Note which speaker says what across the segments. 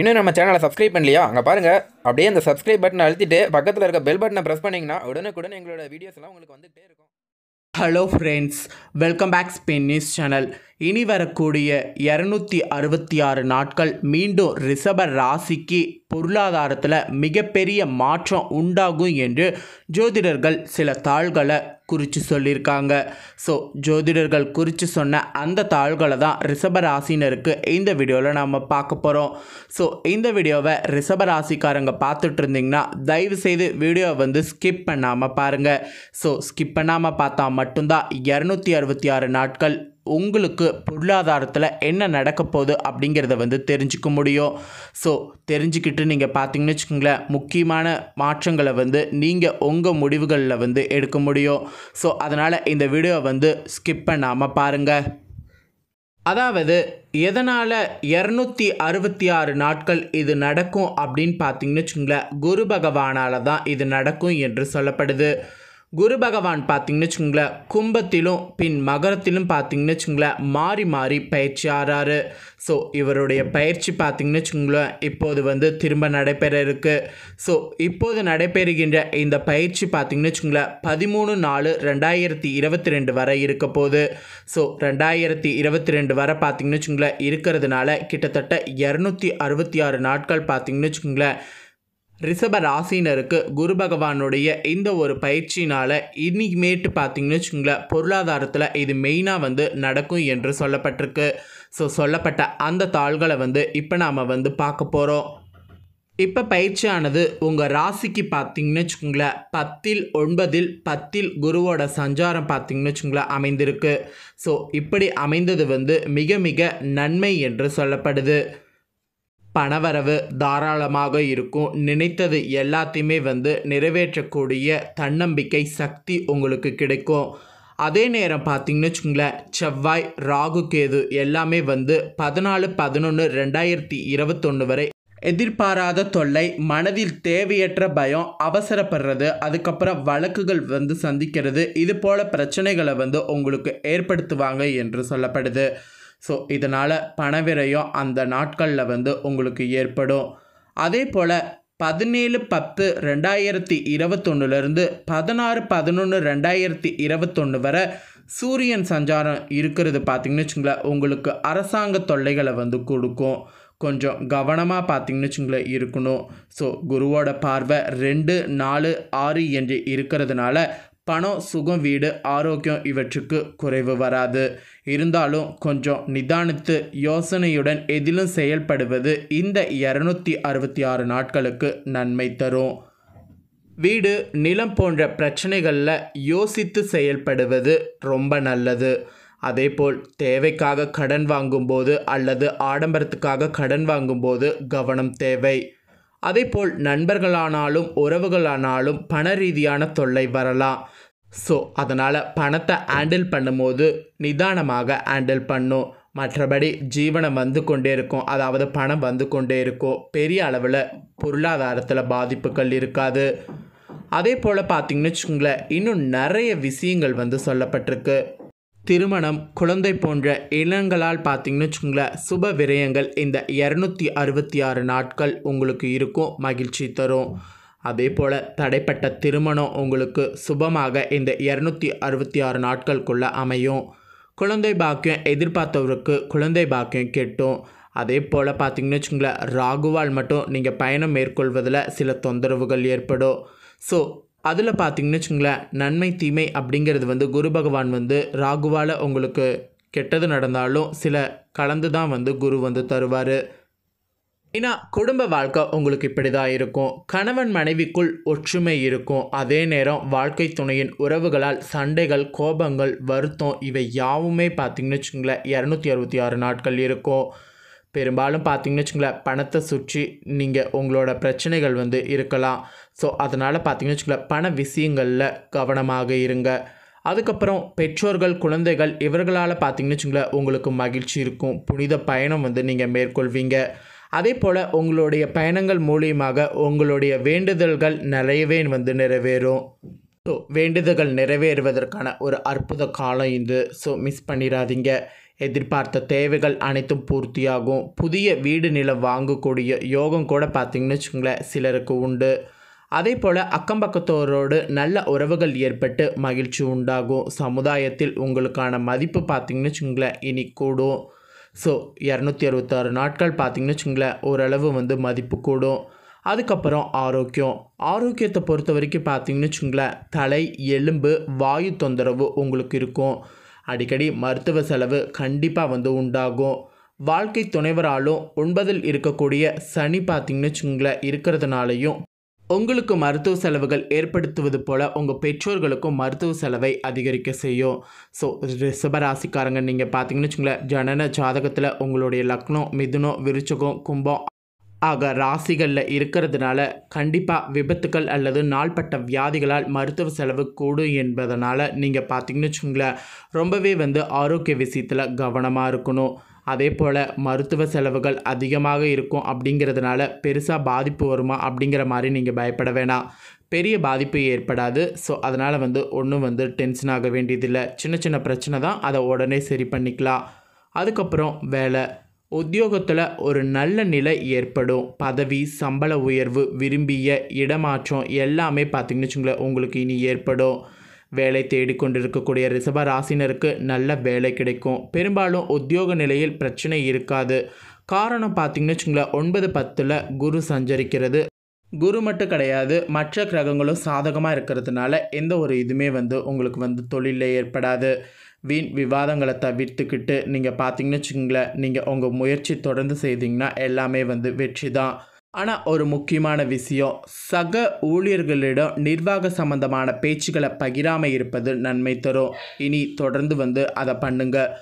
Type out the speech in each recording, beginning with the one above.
Speaker 1: இன்னும் நம்ம சேனலை சப்ஸ்கிரைப் பண்ணலையா அங்கே பாருங்கள் அப்படியே அந்த சப்ஸ்கிரைப் பட்டனை அழுத்திட்டு பக்கத்தில் இருக்க பெல் பட்டனை ப்ரெஸ் பண்ணிங்கன்னா உடனுக்குடன் எங்களோட வீடியோஸ்லாம் உங்களுக்கு வந்துகிட்டே இருக்கும் hello friends welcome back Span news channel இனி வரக்கூடிய இரநூத்தி அறுபத்தி ஆறு நாட்கள் மீண்டும் ரிஷப ராசிக்கு பொருளாதாரத்தில் மிகப்பெரிய மாற்றம் உண்டாகும் என்று ஜோதிடர்கள் சில தாள்களை குறித்து சொல்லியிருக்காங்க ஸோ ஜோதிடர்கள் குறித்து சொன்ன அந்த தாள்களை தான் ராசினருக்கு இந்த வீடியோவில் நாம் பார்க்க போகிறோம் ஸோ இந்த வீடியோவை ராசிக்காரங்க பார்த்துட்டு இருந்தீங்கன்னா தயவு செய்து வீடியோவை வந்து ஸ்கிப் பண்ணாமல் பாருங்கள் ஸோ ஸ்கிப் பண்ணாமல் பார்த்தா மட்டும்தான் இரநூத்தி அறுபத்தி ஆறு நாட்கள் உங்களுக்கு பொருளாதாரத்தில் என்ன நடக்க போகுது அப்படிங்கிறத வந்து தெரிஞ்சுக்க முடியும் ஸோ தெரிஞ்சுக்கிட்டு நீங்கள் பார்த்தீங்கன்னு வச்சுக்கோங்களேன் முக்கியமான மாற்றங்களை வந்து நீங்கள் உங்கள் முடிவுகளில் வந்து எடுக்க முடியும் ஸோ அதனால் இந்த வீடியோவை வந்து ஸ்கிப் பண்ணாமல் பாருங்கள் அதாவது எதனால் இரநூத்தி அறுபத்தி ஆறு நாட்கள் இது நடக்கும் அப்படின்னு பார்த்தீங்கன்னு வச்சுக்கோங்களேன் குரு பகவானால் தான் இது நடக்கும் என்று சொல்லப்படுது குரு பகவான் பார்த்திங்கன்னு வச்சுக்கோங்களேன் கும்பத்திலும் பின் மகரத்திலும் பார்த்திங்கன்னு வச்சுக்கோங்களேன் மாறி மாறி பயிற்சி ஆறாரு ஸோ இவருடைய பயிற்சி பார்த்திங்கன்னு வச்சுக்கோங்களேன் இப்போது வந்து திரும்ப நடைபெற இருக்குது ஸோ இப்போது நடைபெறுகின்ற இந்த பயிற்சி பார்த்திங்கன்னு வச்சுக்கோங்களேன் பதிமூணு நாலு ரெண்டாயிரத்தி இருபத்தி ரெண்டு வரை இருக்க போது ஸோ ரெண்டாயிரத்தி இருபத்தி ரெண்டு வரை பார்த்திங்கன்னு வச்சுக்கோங்களேன் இருக்கிறதுனால கிட்டத்தட்ட இரநூத்தி அறுபத்தி ஆறு நாட்கள் பார்த்திங்கன்னு வச்சுக்கோங்களேன் ரிஷப ராசினருக்கு குரு பகவானுடைய இந்த ஒரு பயிற்சினால் இனிமேட்டு பார்த்தீங்கன்னு வச்சுங்களேன் பொருளாதாரத்தில் இது மெயினாக வந்து நடக்கும் என்று சொல்லப்பட்டிருக்கு ஸோ சொல்லப்பட்ட அந்த தாள்களை வந்து இப்போ நாம் வந்து பார்க்க போகிறோம் இப்போ பயிற்சியானது உங்கள் ராசிக்கு பார்த்தீங்கன்னு வச்சுக்கோங்களேன் பத்தில் ஒன்பதில் பத்தில் குருவோட சஞ்சாரம் பார்த்தீங்கன்னு வச்சுக்கோங்களேன் அமைந்திருக்கு ஸோ இப்படி அமைந்தது வந்து மிக மிக நன்மை என்று சொல்லப்படுது பணவரவு தாராளமாக இருக்கும் நினைத்தது எல்லாத்தையுமே வந்து நிறைவேற்றக்கூடிய தன்னம்பிக்கை சக்தி உங்களுக்கு கிடைக்கும் அதே நேரம் பார்த்தீங்கன்னு வச்சுங்களேன் செவ்வாய் ராகு கேது எல்லாமே வந்து பதினாலு பதினொன்று ரெண்டாயிரத்தி இருபத்தொன்று வரை எதிர்பாராத தொல்லை மனதில் தேவையற்ற பயம் அவசரப்படுறது அதுக்கப்புறம் வழக்குகள் வந்து சந்திக்கிறது இது போல் பிரச்சனைகளை வந்து உங்களுக்கு ஏற்படுத்துவாங்க என்று சொல்லப்படுது ஸோ இதனால் பணவிரயம் அந்த நாட்களில் வந்து உங்களுக்கு ஏற்படும் அதே போல் பதினேழு பத்து ரெண்டாயிரத்தி இருபத்தொன்னுலேருந்து பதினாறு பதினொன்று ரெண்டாயிரத்தி இருபத்தொன்று வரை சூரியன் சஞ்சாரம் இருக்கிறது பார்த்திங்கன்னு வச்சுங்களேன் உங்களுக்கு அரசாங்க தொல்லைகளை வந்து கொடுக்கும் கொஞ்சம் கவனமாக பார்த்திங்கன்னு வச்சுங்களேன் இருக்கணும் ஸோ குருவோட பார்வை ரெண்டு நாலு ஆறு என்று இருக்கிறதுனால பணம் சுகம் வீடு ஆரோக்கியம் இவற்றுக்கு குறைவு வராது இருந்தாலும் கொஞ்சம் நிதானித்து யோசனையுடன் எதிலும் செயல்படுவது இந்த இரநூத்தி அறுபத்தி ஆறு நாட்களுக்கு நன்மை தரும் வீடு நிலம் போன்ற பிரச்சனைகளில் யோசித்து செயல்படுவது ரொம்ப நல்லது அதேபோல் தேவைக்காக கடன் வாங்கும்போது அல்லது ஆடம்பரத்துக்காக கடன் வாங்கும்போது கவனம் தேவை அதேபோல் நண்பர்களானாலும் உறவுகளானாலும் பண ரீதியான தொல்லை வரலாம் ஸோ அதனால் பணத்தை ஹேண்டில் பண்ணும்போது நிதானமாக ஹேண்டில் பண்ணும் மற்றபடி ஜீவனம் வந்து கொண்டே இருக்கும் அதாவது பணம் வந்து கொண்டே இருக்கும் பெரிய அளவில் பொருளாதாரத்தில் பாதிப்புகள் இருக்காது அதே போல் பார்த்திங்கன்னு வச்சுக்கோங்களேன் இன்னும் நிறைய விஷயங்கள் வந்து சொல்லப்பட்டிருக்கு திருமணம் குழந்தை போன்ற இனங்களால் பார்த்தீங்கன்னு வச்சுக்கோங்களேன் சுப விரயங்கள் இந்த இரநூத்தி அறுபத்தி ஆறு நாட்கள் உங்களுக்கு இருக்கும் மகிழ்ச்சி தரும் அதே போல் தடைப்பட்ட திருமணம் உங்களுக்கு சுபமாக இந்த இரநூத்தி அறுபத்தி ஆறு நாட்களுக்குள்ளே அமையும் குழந்தை பாக்கியம் எதிர்பார்த்தவருக்கு குழந்தை பாக்கியம் கெட்டும் அதே போல் பார்த்திங்கன்னு வச்சுங்களேன் ராகுவால் மட்டும் நீங்கள் பயணம் மேற்கொள்வதில் சில தொந்தரவுகள் ஏற்படும் ஸோ அதில் பார்த்தீங்கன்னு வச்சுங்களேன் நன்மை தீமை அப்படிங்கிறது வந்து குரு பகவான் வந்து ராகுவால் உங்களுக்கு கெட்டது நடந்தாலும் சில கலந்து தான் வந்து குரு வந்து தருவார் ஏன்னா குடும்ப வாழ்க்கை உங்களுக்கு இப்படி தான் இருக்கும் கணவன் மனைவிக்குள் ஒற்றுமை இருக்கும் அதே நேரம் வாழ்க்கை துணையின் உறவுகளால் சண்டைகள் கோபங்கள் வருத்தம் இவை யாவுமே பார்த்திங்கன்னு வச்சுங்களேன் இரநூத்தி அறுபத்தி ஆறு நாட்கள் இருக்கும் பெரும்பாலும் பார்த்தீங்கன்னு வச்சுக்கோங்களேன் பணத்தை சுற்றி நீங்கள் உங்களோட பிரச்சனைகள் வந்து இருக்கலாம் ஸோ அதனால் பார்த்தீங்கன்னு வச்சுங்களேன் பண விஷயங்களில் கவனமாக இருங்க அதுக்கப்புறம் பெற்றோர்கள் குழந்தைகள் இவர்களால் பார்த்தீங்கன்னு வச்சுங்களேன் உங்களுக்கு மகிழ்ச்சி இருக்கும் புனித பயணம் வந்து நீங்கள் மேற்கொள்வீங்க அதே போல் உங்களுடைய பயணங்கள் மூலியமாக உங்களுடைய வேண்டுதல்கள் நிறையவே வந்து நிறைவேறும் ஸோ வேண்டுதல்கள் நிறைவேறுவதற்கான ஒரு அற்புத காலம் இது ஸோ மிஸ் பண்ணிடாதீங்க எதிர்பார்த்த தேவைகள் அனைத்தும் பூர்த்தியாகும் புதிய வீடு நிலம் வாங்கக்கூடிய யோகம் கூட பார்த்திங்கன்னு வச்சுக்கோங்களேன் சிலருக்கு உண்டு அதே போல் அக்கம்பக்கத்தோரோடு நல்ல உறவுகள் ஏற்பட்டு மகிழ்ச்சி உண்டாகும் சமுதாயத்தில் உங்களுக்கான மதிப்பு பார்த்திங்கன்னு வச்சுங்களேன் இனி கூடும் ஸோ இரநூத்தி அறுபத்தாறு நாட்கள் பார்த்திங்கன்னு வச்சுங்களேன் ஓரளவு வந்து மதிப்பு கூடும் அதுக்கப்புறம் ஆரோக்கியம் ஆரோக்கியத்தை பொறுத்த வரைக்கும் பார்த்திங்கன்னு வச்சுங்களேன் தலை எலும்பு வாயு தொந்தரவு உங்களுக்கு இருக்கும் அடிக்கடி மருத்துவ செலவு கண்டிப்பாக வந்து உண்டாகும் வாழ்க்கை துணைவராலும் ஒன்பதில் இருக்கக்கூடிய சனி பார்த்திங்கன்னு வச்சுங்களேன் இருக்கிறதுனாலையும் உங்களுக்கு மருத்துவ செலவுகள் ஏற்படுத்துவது போல் உங்கள் பெற்றோர்களுக்கும் மருத்துவ செலவை அதிகரிக்க செய்யும் ஸோ ரிஷபராசிக்காரங்க நீங்கள் பார்த்தீங்கன்னு வச்சுங்களேன் ஜனன ஜாதகத்தில் உங்களுடைய லக்னம் மிதுனம் விருச்சகம் கும்பம் ஆக ராசிகளில் இருக்கிறதுனால கண்டிப்பாக விபத்துக்கள் அல்லது நாள்பட்ட வியாதிகளால் மருத்துவ செலவு கூடும் என்பதனால் நீங்கள் பார்த்தீங்கன்னு வச்சுங்களேன் ரொம்பவே வந்து ஆரோக்கிய விஷயத்தில் கவனமாக இருக்கணும் அதே போல் மருத்துவ செலவுகள் அதிகமாக இருக்கும் அப்படிங்கிறதுனால பெருசாக பாதிப்பு வருமா அப்படிங்கிற மாதிரி நீங்கள் பயப்பட வேணாம் பெரிய பாதிப்பு ஏற்படாது ஸோ அதனால் வந்து ஒன்றும் வந்து டென்ஷன் ஆக வேண்டியதில்லை சின்ன சின்ன பிரச்சனை தான் அதை உடனே சரி பண்ணிக்கலாம் அதுக்கப்புறம் வேலை உத்தியோகத்தில் ஒரு நல்ல நிலை ஏற்படும் பதவி சம்பள உயர்வு விரும்பிய இடமாற்றம் எல்லாமே பார்த்திங்கன்னு வச்சுங்களேன் உங்களுக்கு இனி ஏற்படும் வேலை தேடிக்கொண்டு இருக்கக்கூடிய ரிசப ராசினருக்கு நல்ல வேலை கிடைக்கும் பெரும்பாலும் உத்தியோக நிலையில் பிரச்சனை இருக்காது காரணம் பார்த்திங்கன்னு வச்சுங்களேன் ஒன்பது பத்தில் குரு சஞ்சரிக்கிறது குரு மட்டும் கிடையாது மற்ற கிரகங்களும் சாதகமாக இருக்கிறதுனால எந்த ஒரு இதுவுமே வந்து உங்களுக்கு வந்து தொழிலில் ஏற்படாது வீண் விவாதங்களை தவிர்த்துக்கிட்டு நீங்கள் பார்த்தீங்கன்னு வச்சுக்கோங்களேன் நீங்கள் உங்கள் முயற்சி தொடர்ந்து செய்தீங்கன்னா எல்லாமே வந்து வெற்றி தான் ஆனால் ஒரு முக்கியமான விஷயம் சக ஊழியர்களிடம் நிர்வாக சம்பந்தமான பேச்சுக்களை பகிராமல் இருப்பது நன்மை தரும் இனி தொடர்ந்து வந்து அதை பண்ணுங்கள்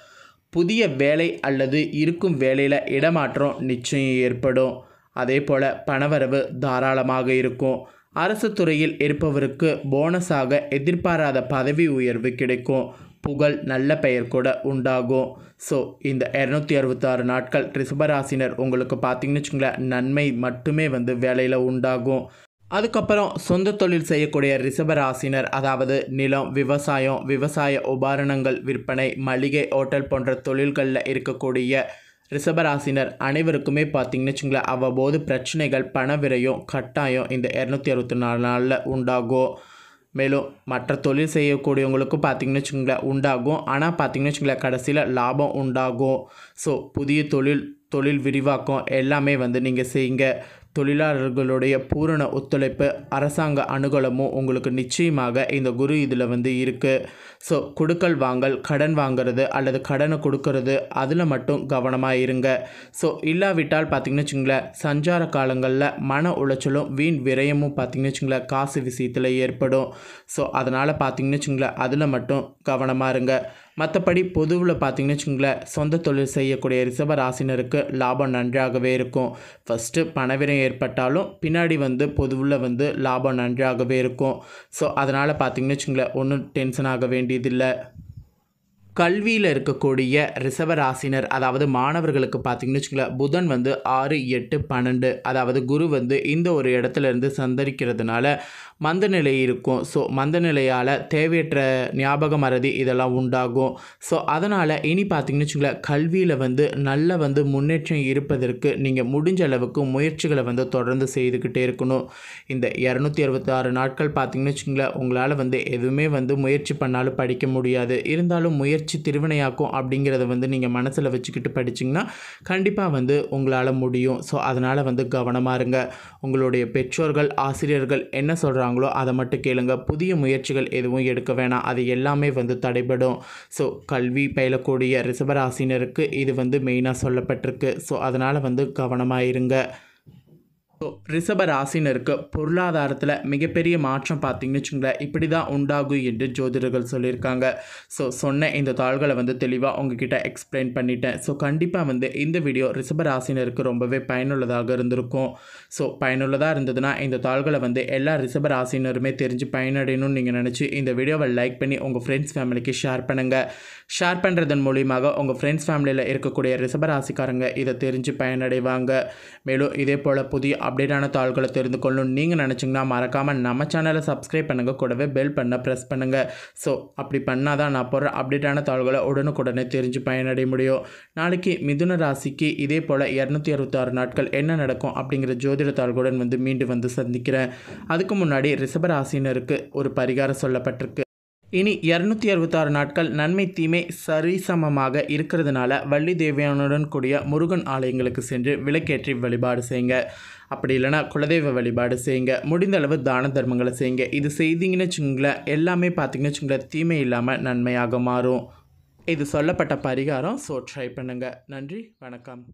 Speaker 1: புதிய வேலை அல்லது இருக்கும் வேலையில் இடமாற்றம் நிச்சயம் ஏற்படும் அதே போல் பணவரவு தாராளமாக இருக்கும் அரசு துறையில் இருப்பவருக்கு போனஸாக எதிர்பாராத பதவி உயர்வு கிடைக்கும் புகழ் நல்ல பெயர் கூட உண்டாகும் ஸோ இந்த இரநூத்தி அறுபத்தாறு நாட்கள் ரிசபராசினர் உங்களுக்கு பார்த்திங்கன்னு வச்சுங்களேன் நன்மை மட்டுமே வந்து வேலையில் உண்டாகும் அதுக்கப்புறம் சொந்த தொழில் செய்யக்கூடிய ரிசபராசினர் அதாவது நிலம் விவசாயம் விவசாய உபகரணங்கள் விற்பனை மளிகை ஹோட்டல் போன்ற தொழில்களில் இருக்கக்கூடிய ரிசபராசினர் அனைவருக்குமே பார்த்திங்கன்னு வச்சுங்களேன் அவ்வப்போது பிரச்சனைகள் பண விரையும் கட்டாயம் இந்த இரநூத்தி அறுபத்தி நாலு நாளில் உண்டாகும் மேலும் மற்ற தொழில் செய்யக்கூடியவங்களுக்கும் பார்த்திங்கன்னு வச்சுக்கோங்களேன் உண்டாகும் ஆனால் பார்த்திங்கன்னு வச்சுக்கோங்களேன் கடைசியில் லாபம் உண்டாகும் ஸோ புதிய தொழில் தொழில் விரிவாக்கம் எல்லாமே வந்து நீங்கள் செய்யுங்க தொழிலாளர்களுடைய பூரண ஒத்துழைப்பு அரசாங்க அனுகூலமும் உங்களுக்கு நிச்சயமாக இந்த குரு இதில் வந்து இருக்குது ஸோ கொடுக்கல் வாங்கல் கடன் வாங்கிறது அல்லது கடனை கொடுக்கறது அதில் மட்டும் கவனமாக இருங்க ஸோ இல்லாவிட்டால் பார்த்திங்கன்னு வச்சுங்களேன் சஞ்சார காலங்களில் மன உளைச்சலும் வீண் விரயமும் பார்த்திங்கன்னு வச்சுங்களேன் காசு விஷயத்தில் ஏற்படும் ஸோ அதனால் பார்த்திங்கன்னு வச்சுங்களேன் அதில் மட்டும் கவனமாக இருங்க மற்றபடி பொதுவில் பார்த்திங்கன்னு வச்சுக்கோங்களேன் சொந்த தொழில் செய்யக்கூடிய ரிசர்வ ராசினருக்கு லாபம் நன்றாகவே இருக்கும் ஃபஸ்ட்டு பணவிரம் ஏற்பட்டாலும் பின்னாடி வந்து பொதுவில் வந்து லாபம் நன்றாகவே இருக்கும் ஸோ அதனால் பார்த்திங்கன்னு வச்சுக்கோங்களேன் ஒன்றும் டென்ஷன் ஆக வேண்டியதில்லை கல்வியில் இருக்கக்கூடிய ரிசவராசினர் அதாவது மாணவர்களுக்கு பார்த்திங்கன்னு வச்சுக்கோங்களேன் புதன் வந்து ஆறு எட்டு பன்னெண்டு அதாவது குரு வந்து இந்த ஒரு இடத்துலேருந்து சந்தரிக்கிறதுனால மந்த நிலை இருக்கும் ஸோ மந்த நிலையால் தேவையற்ற ஞாபக மறதி இதெல்லாம் உண்டாகும் ஸோ அதனால் இனி பார்த்திங்கன்னு வச்சுக்கோங்களேன் கல்வியில் வந்து நல்ல வந்து முன்னேற்றம் இருப்பதற்கு நீங்கள் முடிஞ்ச அளவுக்கு முயற்சிகளை வந்து தொடர்ந்து செய்துக்கிட்டே இருக்கணும் இந்த இரநூத்தி அறுபத்தாறு நாட்கள் பார்த்திங்கன்னு வச்சுக்கோங்களேன் உங்களால் வந்து எதுவுமே வந்து முயற்சி பண்ணாலும் படிக்க முடியாது இருந்தாலும் முயற்சி முயற்சி திருவினையாக்கும் அப்படிங்கிறத வந்து நீங்கள் மனசில் வச்சுக்கிட்டு படிச்சிங்கன்னா கண்டிப்பாக வந்து உங்களால் முடியும் ஸோ அதனால் வந்து கவனமாக இருங்க உங்களுடைய பெற்றோர்கள் ஆசிரியர்கள் என்ன சொல்கிறாங்களோ அதை மட்டும் கேளுங்க புதிய முயற்சிகள் எதுவும் எடுக்க வேணாம் அது எல்லாமே வந்து தடைபடும் ஸோ கல்வி பயிலக்கூடிய ரிசபராசினருக்கு இது வந்து மெயினாக சொல்லப்பட்டிருக்கு ஸோ அதனால் வந்து கவனமாக இருங்க ஸோ ரிஷப பொருளாதாரத்தில் மிகப்பெரிய மாற்றம் பார்த்தீங்கன்னு வச்சுங்களேன் இப்படி தான் உண்டாகும் என்று ஜோதிடர்கள் சொல்லியிருக்காங்க ஸோ சொன்ன இந்த தாள்களை வந்து தெளிவாக உங்ககிட்ட எக்ஸ்பிளைன் பண்ணிட்டேன் ஸோ கண்டிப்பாக வந்து இந்த வீடியோ ரிஷப ரொம்பவே பயனுள்ளதாக இருந்திருக்கும் ஸோ பயனுள்ளதாக இருந்ததுன்னா இந்த தாள்களை வந்து எல்லா ரிஷப தெரிஞ்சு பயனடையணும்னு நீங்கள் நினச்சி இந்த வீடியோவை லைக் பண்ணி உங்கள் ஃப்ரெண்ட்ஸ் ஃபேமிலிக்கு ஷேர் பண்ணுங்கள் ஷேர் பண்ணுறதன் மூலியமாக உங்கள் ஃப்ரெண்ட்ஸ் ஃபேமிலியில் இருக்கக்கூடிய ரிஷப இதை தெரிஞ்சு பயனடைவாங்க மேலும் இதே போல் புதிய அப்டேட்டான தாள்களை தெரிந்து கொள்ளணும்னு நீங்கள் நினச்சிங்கன்னா மறக்காமல் நம்ம சேனலை சப்ஸ்கிரைப் பண்ணுங்கள் கூடவே பெல் பண்ண ப்ரெஸ் பண்ணுங்கள் ஸோ அப்படி பண்ணால் தான் நான் போடுற அப்டேட்டான தாள்களை உடனுக்குடனே தெரிஞ்சு பயனடைய முடியும் நாளைக்கு மிதுன ராசிக்கு இதே போல் இரநூத்தி அறுபத்தாறு நாட்கள் என்ன நடக்கும் அப்படிங்கிற ஜோதிட தாள்களுடன் வந்து மீண்டும் வந்து சந்திக்கிறேன் அதுக்கு முன்னாடி ரிசபராசினருக்கு ஒரு பரிகாரம் சொல்லப்பட்டிருக்கு இனி இரநூத்தி அறுபத்தாறு நாட்கள் நன்மை தீமை சரிசமமாக இருக்கிறதுனால வள்ளி தேவியானுடன் கூடிய முருகன் ஆலயங்களுக்கு சென்று விளக்கேற்றி வழிபாடு செய்யுங்க அப்படி இல்லைனா குலதெய்வ வழிபாடு செய்யுங்க முடிந்த அளவு தான தர்மங்களை செய்யுங்க இது செய்தீங்கன்னு வச்சுங்களேன் எல்லாமே பார்த்தீங்கன்னு வச்சுங்களேன் தீமை இல்லாமல் நன்மையாக மாறும் இது சொல்லப்பட்ட பரிகாரம் ஸோ ட்ரை பண்ணுங்கள் நன்றி வணக்கம்